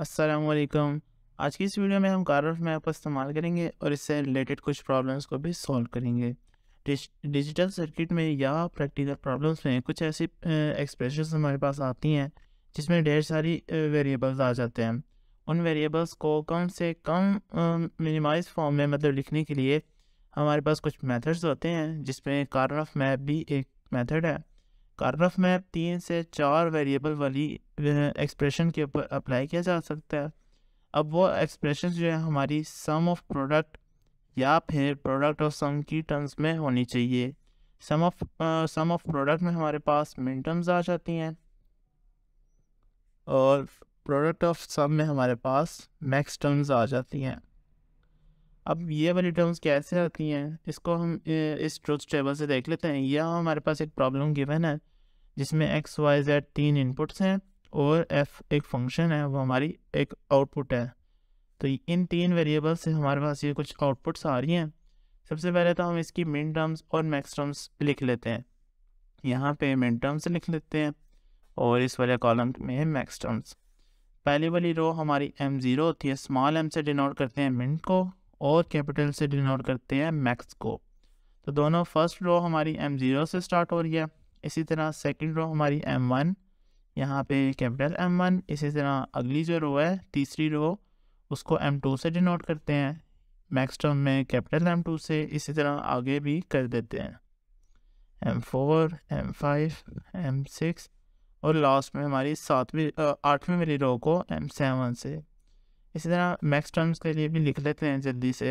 असलकम आज की इस वीडियो में हम कार मैप इस्तेमाल करेंगे और इससे रिलेटेड कुछ प्रॉब्लम्स को भी सॉल्व करेंगे डिजिटल सर्किट में या प्रैक्टिकल प्रॉब्लम्स में कुछ ऐसी एक्सप्रेशन हमारे पास आती हैं जिसमें ढेर सारी वेरिएबल्स आ जाते हैं उन वेरिएबल्स को कम से कम मिनिमाइज फॉर्म में मतलब लिखने के लिए हमारे पास कुछ मैथड्स होते हैं जिसमें कार्नफ मैप भी एक मैथड है कार्नफ मैप तीन से चार वेरिएबल वाली एक्सप्रेशन के ऊपर अप्लाई किया जा सकता है अब वो एक्सप्रेशन जो है हमारी सम ऑफ प्रोडक्ट या फिर प्रोडक्ट ऑफ सम की टर्म्स में होनी चाहिए sum of sum of product में हमारे पास मिन टर्म्स आ जाती हैं और प्रोडक्ट ऑफ सम में हमारे पास मैक्स टर्म्स आ जाती हैं अब ये वाली टर्म्स कैसे आती हैं इसको हम इस ट्रूथ टेबल से देख लेते हैं यह हमारे पास एक प्रॉब्लम गिवन है जिसमें एक्स वाई जेड तीन इनपुट्स हैं और एफ एक फंक्शन है वो हमारी एक आउटपुट है तो इन तीन वेरिएबल से हमारे पास ये कुछ आउटपुट्स आ रही हैं सबसे पहले तो हम इसकी मिन टर्म्स और मैक्स टर्म्स लिख लेते हैं यहाँ पे मिन टर्म्स लिख लेते हैं और इस वाले कॉलम में है मैक्स टर्म्स पहली वाली रो हमारी एम ज़ीरो होती है स्मॉल एम से डिनोट करते हैं मिन को और कैपिटल से डिनोट करते हैं मैक्स को तो दोनों फर्स्ट रो हमारी एम ज़ीरो से स्टार्ट हो रही है इसी तरह सेकेंड रो हमारी एम वन यहाँ पे कैपिटल एम वन इसी तरह अगली जो रो है तीसरी रो उसको एम टू से डिनोट करते हैं मैक्स टर्म में कैपिटल एम टू से इसी तरह आगे भी कर देते हैं M four M five M six और लास्ट में हमारी सातवीं आठवीं वाली रो को एम सेवन से इसी तरह मैक्स टर्म्स के लिए भी लिख लेते हैं जल्दी से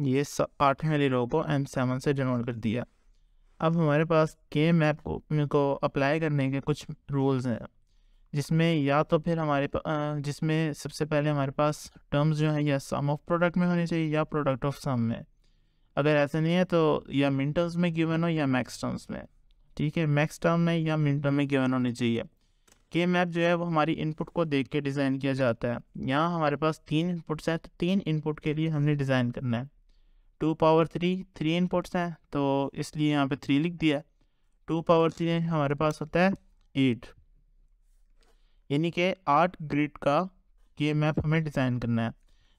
ये आठवीं वाली रो को एम सेवन से डिनोट कर दिया अब हमारे पास के मैप को को अप्लाई करने के कुछ रूल्स हैं जिसमें या तो फिर हमारे जिसमें सबसे पहले हमारे पास टर्म्स जो हैं या सम ऑफ प्रोडक्ट में होने चाहिए या प्रोडक्ट ऑफ सम में अगर ऐसे नहीं है तो या मिन टर्म्स में गिवन हो या मैक्स टर्म्स में ठीक है मैक्स टर्म में या मिन टर्म में गिवन होनी चाहिए के मैप जो है वो हमारी इनपुट को देख के डिज़ाइन किया जाता है यहाँ हमारे पास तीन इनपुट्स हैं तो तीन इनपुट के लिए हमने डिज़ाइन करना है two power three three inputs हैं तो इसलिए यहाँ पे थ्री लिख दिया टू पावर थ्री हमारे पास होता है एट यानी कि आठ ग्रिड का के मैप हमें डिज़ाइन करना है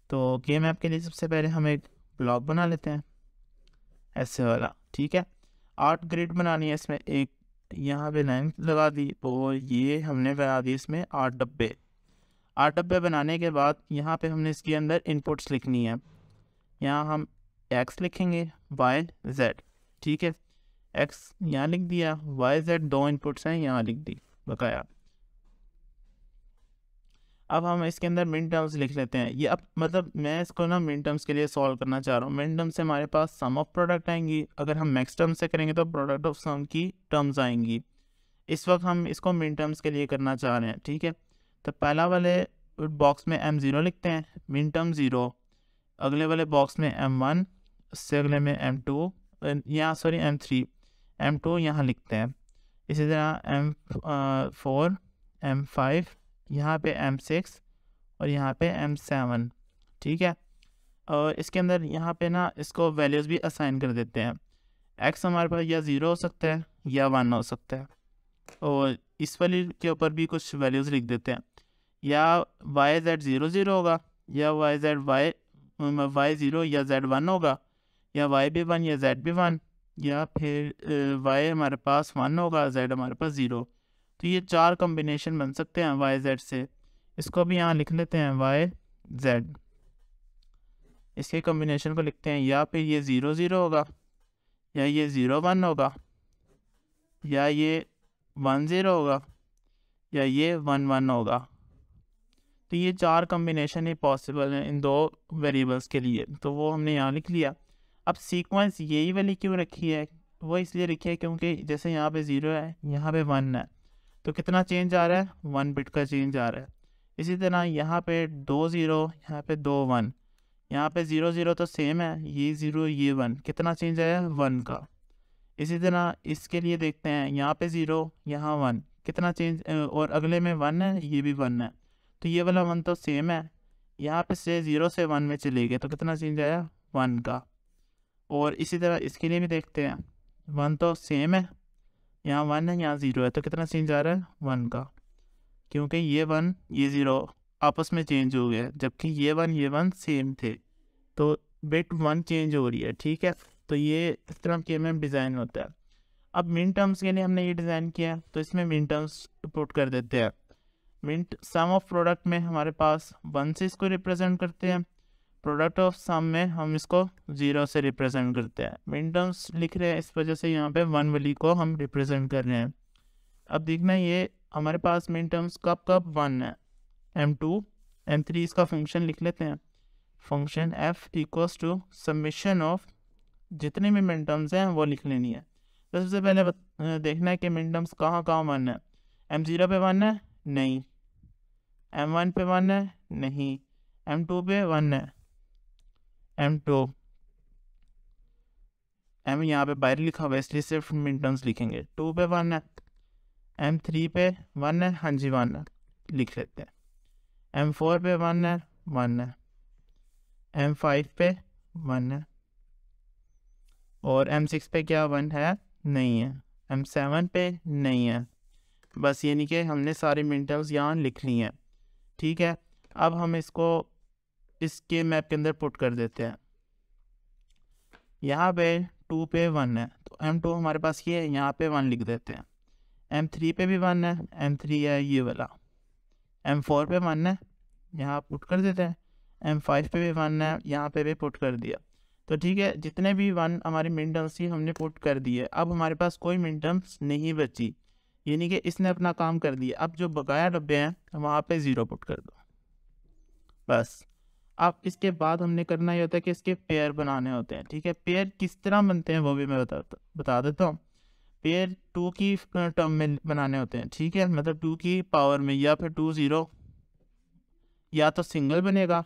तो के मैप के लिए सबसे पहले हम एक ब्लॉक बना लेते हैं ऐसे वाला ठीक है आठ ग्रिड बनानी है इसमें एक यहाँ पे लाइन लगा दी और ये हमने बना दी इसमें आठ डब्बे आठ डब्बे बनाने के बाद यहाँ पे हमने इसके अंदर इनपुट्स लिखनी है यहाँ हम एक्स लिखेंगे वाई जेड ठीक है एक्स यहाँ लिख दिया वाई जेड दो इनपुट्स हैं यहाँ लिख दी बकाया अब हम इसके अंदर मिन टर्म्स लिख लेते हैं ये अब मतलब मैं इसको ना मिन टर्म्स के लिए सॉल्व करना चाह रहा हूँ मिन टर्म से हमारे पास सम ऑफ प्रोडक्ट आएंगी अगर हम मैक्स टर्म से करेंगे तो प्रोडक्ट ऑफ सम की टर्म्स आएंगी इस वक्त हम इसको मिन टर्म्स के लिए करना चाह रहे हैं ठीक है तो पहला वाले बॉक्स में एम ज़ीरो लिखते हैं मिन टर्म ज़ीरो अगले वाले बॉक्स में एम वन उससे अगले में एम टू यहाँ sorry M three M two यहाँ लिखते हैं इसी तरह एम फोर एम फाइव यहाँ पे एम सिक्स और यहाँ पे एम सेवन ठीक है और इसके अंदर यहाँ पे ना इसको वैल्यूज़ भी असाइन कर देते हैं एक्स हमारे पास या ज़ीरो हो सकता है या वन हो सकता है और इस वाली के ऊपर भी कुछ वैल्यूज़ लिख देते हैं या वाई जेड ज़ीरो ज़ीरो होगा या Y Z Y Y zero या जेड वन होगा या वाई भी वन या जेड भी वन या फिर वाई हमारे पास वन होगा जेड हमारे पास ज़ीरो तो ये चार कम्बिनेशन बन सकते हैं वाई जेड से इसको भी यहाँ लिख लेते हैं वाई जेड इसके कम्बिनेशन को लिखते हैं या फिर ये ज़ीरो ज़ीरो होगा या ये ज़ीरो वन होगा या ये वन ज़ीरो होगा या ये वन वन होगा तो ये चार कम्बिनेशन ही पॉसिबल हैं इन दो वेरिएबल्स के लिए तो वो हमने यहाँ लिख लिया अब सीक्वेंस यही वाली क्यों रखी है वो इसलिए रखी है क्योंकि जैसे यहाँ पे ज़ीरो है यहाँ पे वन है तो कितना चेंज आ रहा है वन बिट का चेंज आ रहा है इसी तरह यहाँ पे दो ज़ीरो यहाँ पे दो वन यहाँ पे ज़ीरो ज़ीरो तो सेम है ये ज़ीरो ये वन कितना चेंज आया वन का इसी तरह इसके लिए देखते हैं यहाँ पर ज़ीरो यहाँ वन कितना चेंज और अगले में वन है ये भी वन है तो ये वाला वन तो सेम है यहाँ पे से ज़ीरो से वन में चले गए तो कितना चेंज आया वन का और इसी तरह इसके लिए भी देखते हैं वन तो सेम है यहाँ वन है यहाँ ज़ीरो है तो कितना चेंज आ रहा है वन का क्योंकि ये वन ये ज़ीरो आपस में चेंज हो गया जबकि ये वन ये वन सेम थे तो बिट वन चेंज हो रही है ठीक है तो ये इस तरह के में डिज़ाइन होता है अब मिन टर्म्स के लिए हमने ये डिज़ाइन किया है तो इसमें मिन टर्म्स पुट कर देते हैं मिन सम ऑफ प्रोडक्ट में हमारे पास वन से इसको रिप्रेजेंट करते हैं प्रोडक्ट ऑफ सम में हम इसको ज़ीरो से रिप्रेजेंट करते हैं मिन टर्म्स लिख रहे हैं इस वजह से यहाँ पे वन वली को हम रिप्रेजेंट कर रहे हैं अब देखना ये हमारे पास मिन टर्म्स कब कब वन है एम टू एम थ्री इसका फंक्शन लिख लेते हैं function F equals to summation of जितने भी मिन टर्म्स हैं वो लिख लेनी है तो सबसे पहले देखना है कि मिन टर्म्स कहाँ कहाँ वन है एम ज़ीरो पे वन है नहीं एम वन पे वन है नहीं एम टू पे वन है एम टू एम यहाँ पे बाहर लिखा हुआ है इसलिए सिर्फ मिड टर्म्स लिखेंगे टू पे वन है एम थ्री पे वन है हाँ जी वन है लिख लेते हैं एम फोर पे वन है वन है एम फाइव पे वन है और एम सिक्स पे क्या वन है नहीं है एम सेवन पे नहीं है बस यानी कि हमने सारे मिनटर्म्स यहाँ लिख ली हैं ठीक है अब हम इसको इसके मैप के अंदर पुट कर देते हैं यहाँ पे टू पे वन है तो एम टू हमारे पास ये है यहाँ पे वन लिख देते हैं एम थ्री पे भी वन है एम थ्री है ये वाला एम फोर पे वन है यहाँ पुट कर देते हैं एम फाइव पे भी वन है यहाँ पे भी पुट कर दिया तो ठीक है जितने भी वन हमारी मिन टर्म्स थी हमने पुट कर दिए अब हमारे पास कोई मिन टर्म्स नहीं बची यानी कि इसने अपना काम कर दिया अब जो बकाया डब्बे हैं वहाँ पे ज़ीरो पुट कर दो बस अब इसके बाद हमने करना ये होता है कि इसके पेयर बनाने होते हैं ठीक है पेयर किस तरह बनते हैं वो भी मैं बता बता देता हूँ पेयर टू की टर्म में बनाने होते हैं ठीक है मतलब टू की पावर में या फिर टू ज़ीरो या तो सिंगल बनेगा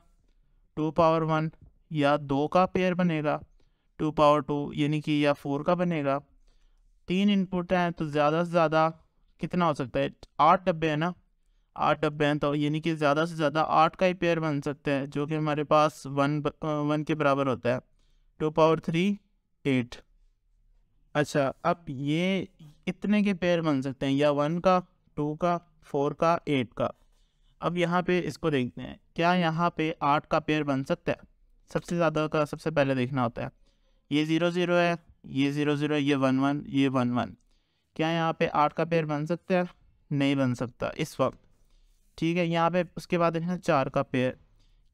टू पावर वन या दो का पेयर बनेगा टू पावर टू यानी कि या फोर का बनेगा तीन इनपुट हैं तो ज़्यादा से ज़्यादा कितना हो सकता है आठ डब्बे हैं ना आठ डब्बे हैं तो यानी कि ज़्यादा से ज़्यादा आठ का ही पेयर बन सकते हैं जो कि हमारे पास वन वन के बराबर होता है टू पावर थ्री एट अच्छा अब ये इतने के पेयर बन सकते हैं या वन का टू का फोर का एट का अब यहाँ पे इसको देखते हैं क्या यहाँ पे आठ का पेयर बन सकता है सबसे ज़्यादा का सबसे पहले देखना होता है ये ज़ीरो ज़ीरो है ये ज़ीरो ज़ीरो ये वन वन ये वन वन क्या यहाँ पे आठ का पेयर बन सकता है नहीं बन सकता इस वक्त ठीक है यहाँ पे उसके बाद देखना चार का पेयर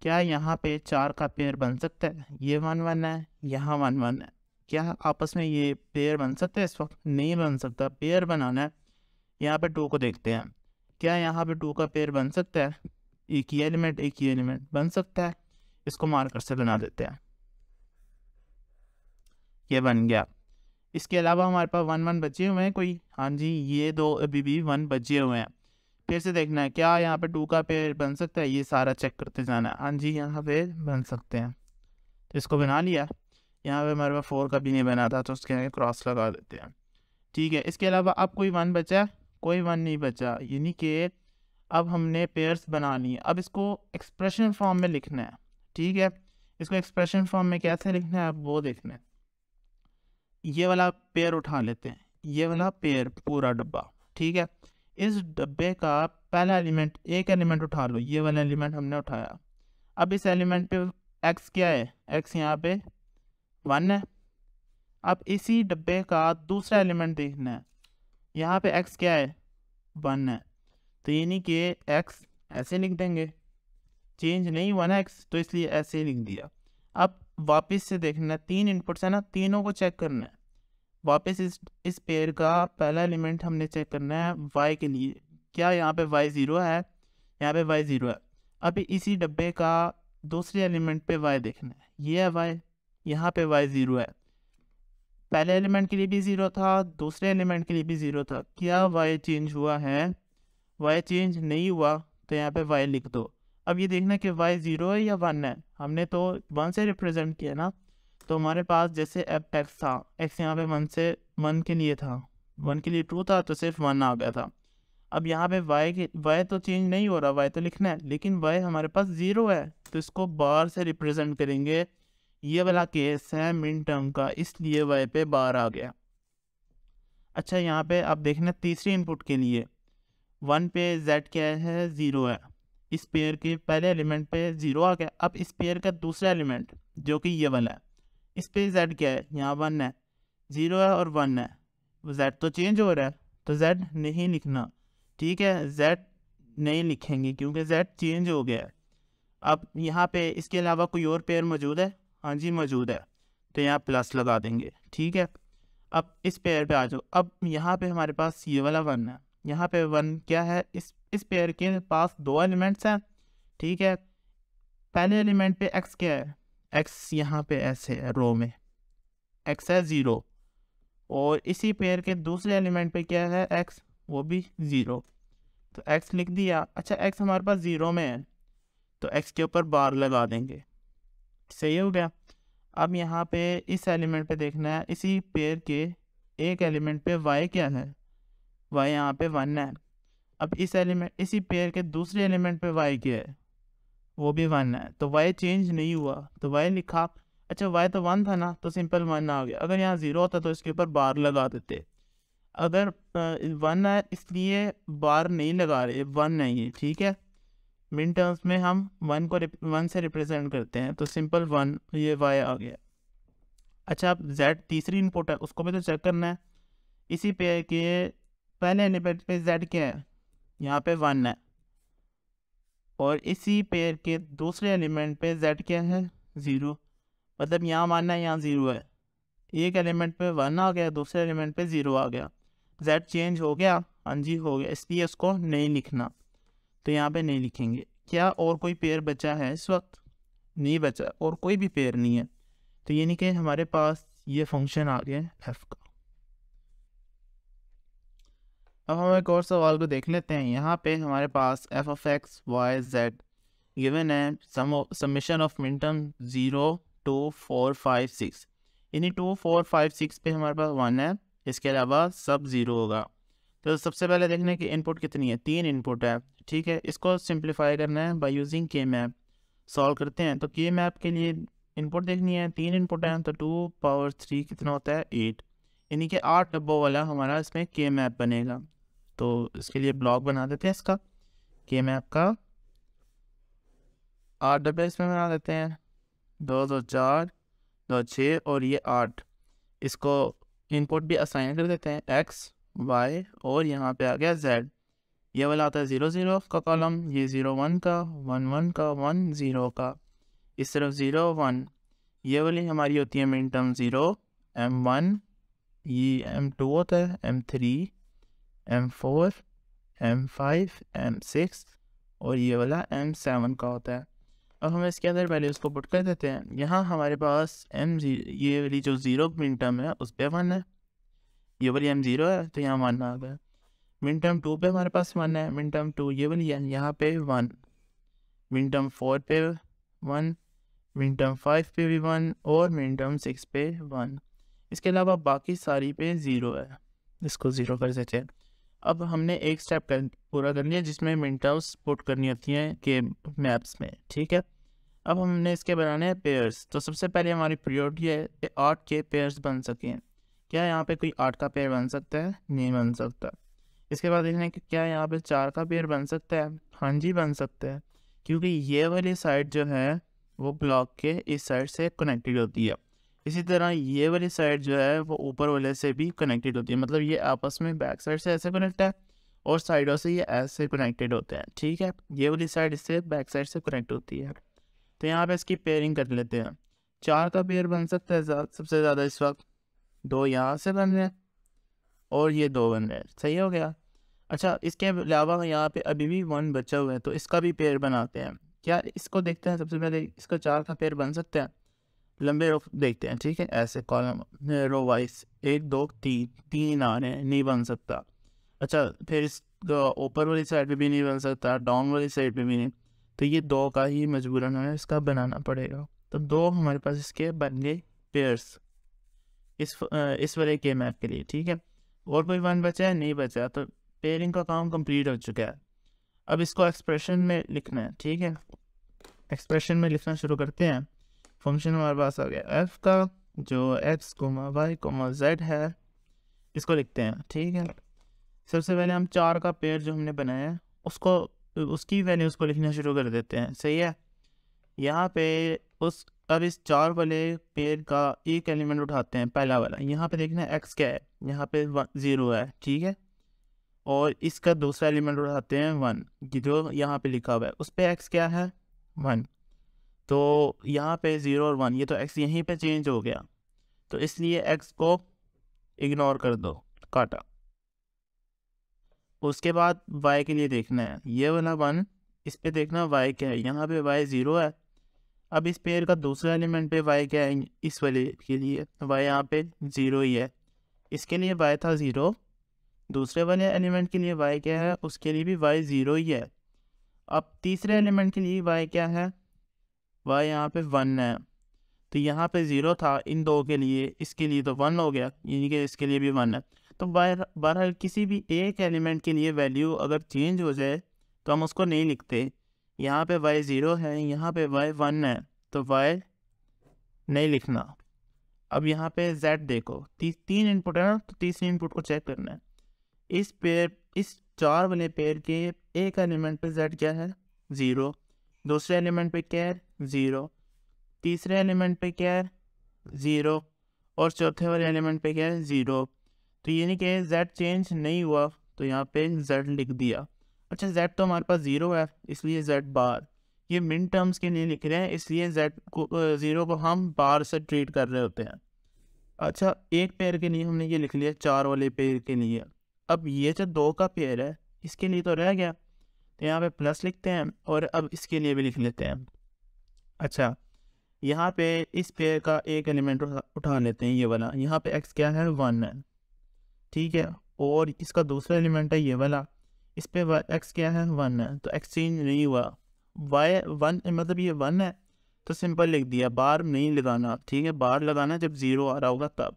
क्या यहाँ पे चार का पेयर बन सकता है ये वन वन है यहाँ वन वन है क्या आपस में ये पेयर बन सकता है इस वक्त नहीं बन सकता पेयर बनाना है यहाँ पे टू को देखते हैं क्या यहाँ पे टू का पेयर बन सकता है एक ही एलिमेंट एक ही एलिमेंट बन सकता है इसको मार्कर से बना देते हैं ये बन गया इसके अलावा हमारे पास वन वन बचे हुए हैं कोई हाँ जी ये दो अभी भी वन बचे हुए हैं फिर से देखना है क्या यहाँ पे टू का पेयर बन सकता है ये सारा चेक करते जाना है हाँ जी यहाँ पे बन सकते हैं तो इसको बना लिया यहाँ पे हमारे पास फोर का भी नहीं बना था तो उसके आगे क्रॉस लगा देते हैं ठीक है इसके अलावा अब कोई वन बचा कोई वन नहीं बचा यानी कि अब हमने पेयर्स बना लिए अब इसको एक्सप्रेशन फॉर्म में लिखना है ठीक है इसको एक्सप्रेशन फॉर्म में कैसे लिखना है आप वो देखना है ये वाला पेयर उठा लेते हैं ये वाला पेयर पूरा डब्बा ठीक है इस डब्बे का पहला एलिमेंट एक एलिमेंट उठा लो ये वाला एलिमेंट हमने उठाया अब इस एलिमेंट पे एक्स क्या है एक्स यहाँ पे वन है अब इसी डब्बे का दूसरा एलिमेंट देखना है यहाँ पे एक्स क्या है वन है तो यानी कि एक्स ऐसे लिख देंगे चेंज नहीं वन एक्स तो इसलिए ऐसे ही लिख दिया अब वापस से देखना है तीन इनपुट्स है ना तीनों को चेक करना है वापस इस इस पेयर का पहला एलिमेंट हमने चेक करना है वाई के लिए क्या यहाँ पे वाई ज़ीरो है यहाँ पे वाई ज़ीरो है अभी इसी डब्बे का दूसरे एलिमेंट पे वाई देखना है ये है वाई यहाँ पे वाई ज़ीरो है पहले एलिमेंट के लिए भी ज़ीरो था दूसरे एलिमेंट के लिए भी ज़ीरो था क्या वाई चेंज हुआ है वाई चेंज नहीं हुआ तो यहाँ पर वाई लिख दो अब ये देखना कि वाई ज़ीरो है या वन है हमने तो वन से रिप्रजेंट किया ना तो हमारे पास जैसे एप एक्स था एक्स यहाँ पे वन से वन के लिए था वन के लिए टू था तो सिर्फ वन आ गया था अब यहाँ पे वाई के वाई तो चेंज नहीं हो रहा वाई तो लिखना है लेकिन वाई हमारे पास ज़ीरो है तो इसको बार से रिप्रेजेंट करेंगे ये वाला केस है मिन टर्म का इसलिए वाई पे बार आ गया अच्छा यहाँ पे आप देखना तीसरी इनपुट के लिए वन पे जेड क्या है ज़ीरो है इस पेयर के पहले एलिमेंट पे ज़ीरो आ गया अब इस पेयर का दूसरा एलिमेंट जो कि ये वाला है इस पर जेड क्या है यहाँ वन है ज़ीरो है और वन है वो जेड तो चेंज हो रहा है तो जेड नहीं लिखना ठीक है जेड नहीं लिखेंगे क्योंकि जेड चेंज हो गया है अब यहाँ पे इसके अलावा कोई और पेयर मौजूद है हाँ जी मौजूद है तो यहाँ प्लस लगा देंगे ठीक है अब इस पेयर पे आ जाओ अब यहाँ पे हमारे पास ये वाला वन है यहाँ पे वन क्या है इस इस पेयर के पास दो एलिमेंट्स हैं ठीक है पहले एलिमेंट पे एक्स क्या है एक्स यहाँ पे ऐसे है रो में एक्स है ज़ीरो और इसी पेयर के दूसरे एलिमेंट पे क्या है एक्स वो भी ज़ीरो तो एक्स लिख दिया अच्छा एक्स हमारे पास ज़ीरो में है तो एक्स के ऊपर बार लगा देंगे सही हो गया अब यहाँ पे इस एलिमेंट पे देखना है इसी पेयर के एक एलिमेंट पे वाई क्या है वाई यहाँ पे वन है अब इस एलिमेंट इसी पेयर के दूसरे एलिमेंट पे वाई क्या है वो भी वन है तो वाई चेंज नहीं हुआ तो वाई लिखा अच्छा वाई तो वन था ना तो सिंपल वन आ गया अगर यहाँ ज़ीरो होता तो इसके ऊपर बार लगा देते अगर वन है इसलिए बार नहीं लगा रहे वन है ये ठीक है मिन टर्म्स में हम वन को वन से रिप्रेजेंट करते हैं तो सिंपल वन ये वाई आ गया अच्छा अब जेड तीसरी इनपुट है उसको भी तो चेक करना है इसी पे के पहले एलिमेंट पे जेड क्या है यहाँ पे वन है और इसी पेयर के दूसरे एलिमेंट पे z क्या है ज़ीरो मतलब यहाँ मानना है यहाँ ज़ीरो है एक एलिमेंट पे वन आ गया दूसरे एलिमेंट पे ज़ीरो आ गया z चेंज हो गया हाँ जी हो गया इसलिए उसको नहीं लिखना तो यहाँ पे नहीं लिखेंगे क्या और कोई पेयर बचा है इस वक्त नहीं बचा और कोई भी पेयर नहीं है तो ये नहीं कि हमारे पास ये फंक्शन आ गया है एफ का अब हम एक और सवाल को देख लेते हैं यहाँ पे हमारे पास F of X Y Z given है summation of minterm zero two four five six यानी टू फोर फाइव सिक्स पे हमारे पास वन है इसके अलावा सब ज़ीरो होगा तो सबसे पहले देखने की इनपुट कितनी है तीन इनपुट है ठीक है इसको सिंप्लीफाई करना है by using K map solve करते हैं तो के मैप के लिए इनपुट देखनी है तीन इनपुट हैं तो टू पावर थ्री कितना होता है एट यानी कि आठ डब्बों वाला हमारा इसमें के मैप बनेगा तो इसके लिए ब्लॉग बना देते हैं इसका कि मैं आपका आठ डब्बे इसमें बना देते हैं दो दो चार दो छः और ये आठ इसको इनपुट भी असाइन कर देते हैं एक्स वाई और यहाँ पे आ गया जेड ये वाला आता है ज़ीरो ज़ीरो का कॉलम ये ज़ीरो वन का वन वन का वन ज़ीरो का इस तरफ ज़ीरो वन ये वाली हमारी होती है मिनटम ज़ीरो एम वन ये एम टू होता है M three M four M five M six और ये वाला एम सेवन का होता है अब हम इसके अंदर वैल्यूज़ को पुट कर देते हैं यहाँ हमारे पास एम जी ये वाली जो ज़ीरो मिन टर्म है उस पर वन है ये वाली एम ज़ीरो है तो यहाँ वन आ गया मिन टर्म टू पे हमारे पास वन है मिन टर्म टू ये वाली है यहाँ पे वन मिन टर्म फोर पे वन मिन टर्म फाइव पे भी वन और मिन टर्म सिक्स पे वन इसके अलावा बाकी सारी पे ज़ीरो है इसको ज़ीरो कर देते हैं अब हमने एक स्टेप कर पूरा कर लिया जिसमें मिनटर्म्स पुट करनी होती हैं के मैप्स में ठीक है अब हमने इसके बनाने हैं पेयर्स तो सबसे पहले हमारी प्रियोरिटी है कि आर्ट के पेयर्स बन सकें क्या यहाँ पे कोई आठ का पेयर बन सकता है नहीं बन सकता इसके बाद देखना है कि क्या यहाँ पे चार का पेयर बन सकता है हाँ जी बन सकता है क्योंकि ये वाली साइड जो है वो ब्लॉक के इस साइड से कनेक्टेड होती है इसी तरह ये वाली साइड जो है वो ऊपर वाले से भी कनेक्टेड होती है मतलब ये आपस में बैक साइड से ऐसे कनेक्ट है और साइडों से ये ऐसे कनेक्टेड होते हैं ठीक है ये वाली साइड इससे बैक साइड से कनेक्ट होती है तो यहाँ पे इसकी पेयरिंग कर लेते हैं चार का पेयर बन सकता है सबसे ज़्यादा इस वक्त दो यहाँ से बन रहे हैं और ये दो बन रहे हैं सही हो गया अच्छा इसके अलावा यहाँ पे अभी भी वन बचा हुआ है तो इसका भी पेयर बनाते हैं क्या इसको देखते हैं सबसे पहले इसका चार का पेयर बन सकता है लंबे रो देखते हैं ठीक है ऐसे कॉलम रो वाइज एक दो तीन तीन आ रहे हैं नहीं बन सकता अच्छा फिर इस ऊपर वाली साइड पे भी नहीं बन सकता डाउन वाली साइड पे भी नहीं तो ये दो का ही मजबूरन है इसका बनाना पड़ेगा तो दो हमारे पास इसके बन गए पेयर्स इस इस वाले के मैप के लिए ठीक है और कोई वन बचा है नहीं बचा तो पेयरिंग का काम कंप्लीट हो चुका है अब इसको एक्सप्रेशन में लिखना है ठीक है एक्सप्रेशन में लिखना शुरू करते हैं फंक्शन हमारे पास आ गया एफ का जो X comma Y comma Z है इसको लिखते हैं ठीक है सबसे पहले हम चार का पेड़ जो हमने बनाया है उसको उसकी वैल्यूज़ को लिखना शुरू कर देते हैं सही है यहाँ पे उस अब इस चार वाले पेड़ का एक एलिमेंट उठाते हैं पहला वाला यहाँ पे देखना एक्स क्या है यहाँ पे ज़ीरो है ठीक है और इसका दूसरा एलिमेंट उठाते हैं वन जो यहाँ पे लिखा हुआ है उस पर एक्स क्या है वन तो यहाँ पे ज़ीरो और वन ये तो एक्स यहीं पे चेंज हो गया तो इसलिए एक्स को इग्नोर कर दो काटा उसके बाद वाई के लिए देखना है ये वाला वन इस पर देखना वाई क्या है यहाँ पे वाई ज़ीरो है अब इस पेयर का दूसरा एलिमेंट पे वाई क्या है इस वाले के लिए वाई तो यहाँ पे ज़ीरो ही है इसके लिए वाई था ज़ीरो दूसरे वाले एलिमेंट के लिए वाई क्या है उसके लिए भी वाई ज़ीरो ही है अब तीसरे एलिमेंट के लिए वाई क्या है वाई यहाँ पे वन है तो यहाँ पे ज़ीरो था इन दो के लिए इसके लिए तो वन हो गया यानी कि इसके लिए भी वन है तो बहरहाल किसी भी एक एलिमेंट के लिए वैल्यू अगर चेंज हो जाए तो हम उसको नहीं लिखते यहाँ पे वाई ज़ीरो है यहाँ पे वाई वन है तो वाई नहीं लिखना अब यहाँ पे जेड देखो ती, तीन इनपुट है ना तो तीसरे इनपुट को चेक करना है इस पेड़ इस चार वाले पेड़ के एक एलिमेंट पे जेड क्या है ज़ीरो दूसरे एलिमेंट पे क्या है ज़ीरो तीसरे एलिमेंट पे क्या है ज़ीरो और चौथे वाले एलिमेंट पे क्या है ज़ीरो तो ये नहीं कि जेड चेंज नहीं हुआ तो यहाँ पे जेड लिख दिया अच्छा जेड तो हमारे पास ज़ीरो है इसलिए जेड बार ये मिन टर्म्स के लिए लिख रहे हैं इसलिए जेड को ज़ीरो को हम बार से ट्रीट कर रहे होते हैं अच्छा एक पेयर के लिए हमने ये लिख लिया चार वाले पेयर के लिए अब ये जो दो का पेयर है इसके लिए तो रह गया तो यहाँ पे प्लस लिखते हैं और अब इसके लिए भी लिख लेते हैं अच्छा यहाँ पे इस पेयर का एक एलिमेंट उठा लेते हैं ये वाला यहाँ पे एक्स क्या है वन है ठीक है और इसका दूसरा एलिमेंट है ये वाला इस पर एक्स क्या है वन है तो एक्सचेंज नहीं हुआ वाई वन मतलब ये वन है तो सिंपल लिख दिया बार नहीं लगाना ठीक है बार लगाना जब ज़ीरो आ रहा होगा तब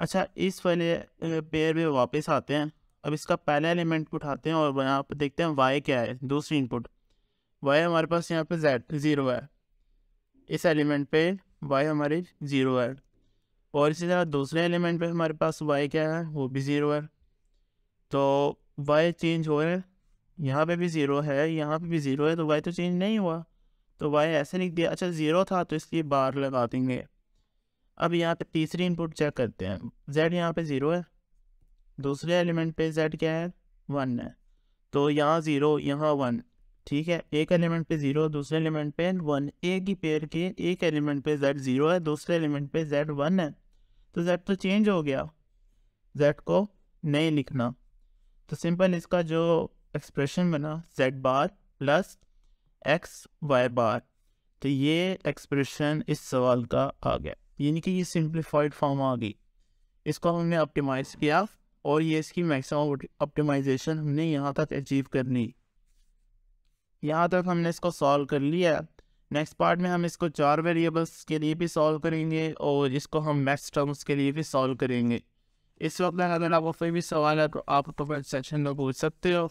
अच्छा इस वाले पेयर पर वापस आते हैं अब इसका पहला एलिमेंट उठाते हैं और यहाँ पर देखते हैं वाई क्या है दूसरी इनपुट वाई हमारे पास यहाँ पर जेड ज़ीरो है इस एलिमेंट पे वाई हमारी ज़ीरो है और इसी तरह दूसरे एलिमेंट पे हमारे पास वाई क्या है वो भी ज़ीरो है तो वाई चेंज हो रहा है यहाँ पे भी ज़ीरो है यहाँ पे भी ज़ीरो है तो वाई तो चेंज नहीं हुआ तो वाई ऐसे लिख दिया अच्छा ज़ीरो था तो इसलिए बार लगा देंगे अब यहाँ पर तीसरी इनपुट चेक करते हैं जेड यहाँ पर ज़ीरो है दूसरे एलिमेंट पर जेड क्या है वन है तो यहाँ ज़ीरो यहाँ वन ठीक है एक एलिमेंट पे जीरो दूसरे एलिमेंट पे वन ए की पेयर के एक एलिमेंट पे जेड जीरो है दूसरे एलिमेंट पे जेड वन है तो जेड तो चेंज हो गया जेड को नहीं लिखना तो सिंपल इसका जो एक्सप्रेशन बना Z bar plus X Y bar तो ये एक्सप्रेशन इस सवाल का आ गया यानी कि ये सिंप्लीफाइड फॉर्म आ गई इसको हमने ऑप्टिमाइज़ किया और ये इसकी मैक्सिमम ऑप्टिमाइजेशन हमने यहाँ तक अचीव करनी यहाँ तक हमने इसको सॉल्व कर लिया नेक्स्ट पार्ट में हम इसको चार वेरिएबल्स के लिए भी सॉल्व करेंगे और इसको हम मैक्स टर्म्स के लिए भी सॉल्व करेंगे इस वक्त अगर आपको कोई भी सवाल है तो आप कमेंट सेक्शन में पूछ सकते हो